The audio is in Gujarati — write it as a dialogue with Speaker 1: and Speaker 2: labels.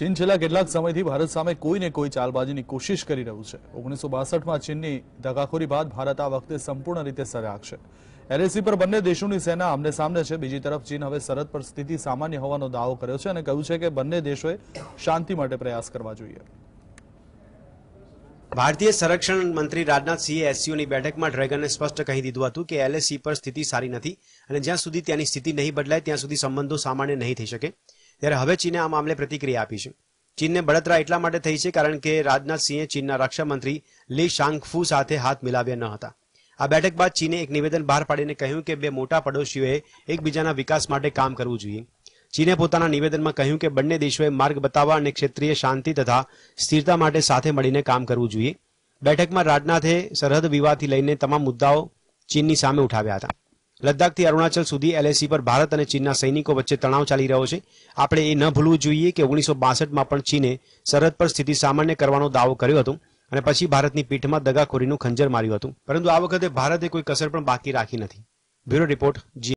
Speaker 1: ચીન છેલ્લા કેટલાક સમયથી ભારત સામે કોઈને કોઈ ચાલબાજીની કોશિશ કરી રહ્યું છે ઓગણીસો બાસઠમાં ચીનની ધગાખોરી બાદ ભારત આ વખતે સંપૂર્ણ રીતે સજાગ છે એલએસી પર બંને દેશોની સેના આમને સામને છે બીજી તરફ ચીન હવે સરહદ પર સ્થિતિ સામાન્ય હોવાનો દાવો કર્યો છે અને કહ્યું છે કે બંને દેશોએ શાંતિ માટે પ્રયાસ કરવા જોઈએ
Speaker 2: ભારતીય સંરક્ષણ મંત્રી રાજનાથસિંહે એસસીઓની બેઠકમાં ડ્રેગને સ્પષ્ટ કહી દીધું હતું કે એલએસી પર સ્થિતિ સારી નથી અને જ્યાં સુધી ત્યાંની સ્થિતિ નહીં બદલાય ત્યાં સુધી સંબંધો સામાન્ય નહીં થઈ શકે ત્યારે હવે ચીને આ મામલે પ્રતિક્રિયા આપી છે ચીનને બળતરા એટલા માટે થઈ છે કારણ કે રાજનાથ સિંહે ચીનના રક્ષામંત્રી લી શાંગફુ સાથે હાથ મિલાવ્યા ન હતા આ બેઠક બાદ ચીને એક નિવેદન બહાર પાડીને કહ્યું કે બે મોટા પડોશીઓએ એકબીજાના વિકાસ માટે કામ કરવું જોઈએ ચીને પોતાના નિવેદનમાં કહ્યું કે બંને દેશોએ માર્ગ બતાવવા અને ક્ષેત્રીય શાંતિ તથા સ્થિરતા માટે સાથે મળીને કામ કરવું જોઈએ બેઠકમાં રાજનાથે સરહદ વિવાદથી લઈને તમામ મુદ્દાઓ ચીનની સામે ઉઠાવ્યા હતા લદ્દાખથી અરુણાચલ સુધી એલએસી e પર ભારત અને ચીનના સૈનિકો વચ્ચે તણાવ ચાલી રહ્યો છે આપણે એ ન ભૂલવું જોઈએ કે ઓગણીસો બાસઠમાં પણ ચીને સરહદ પર સ્થિતિ સામાન્ય કરવાનો દાવો કર્યો હતો અને પછી ભારતની પીઠમાં દગાખોરીનું ખંજર માર્યું હતું પરંતુ આ વખતે ભારતે કોઈ કસર પણ બાકી રાખી નથી બ્યુરો રિપોર્ટ જી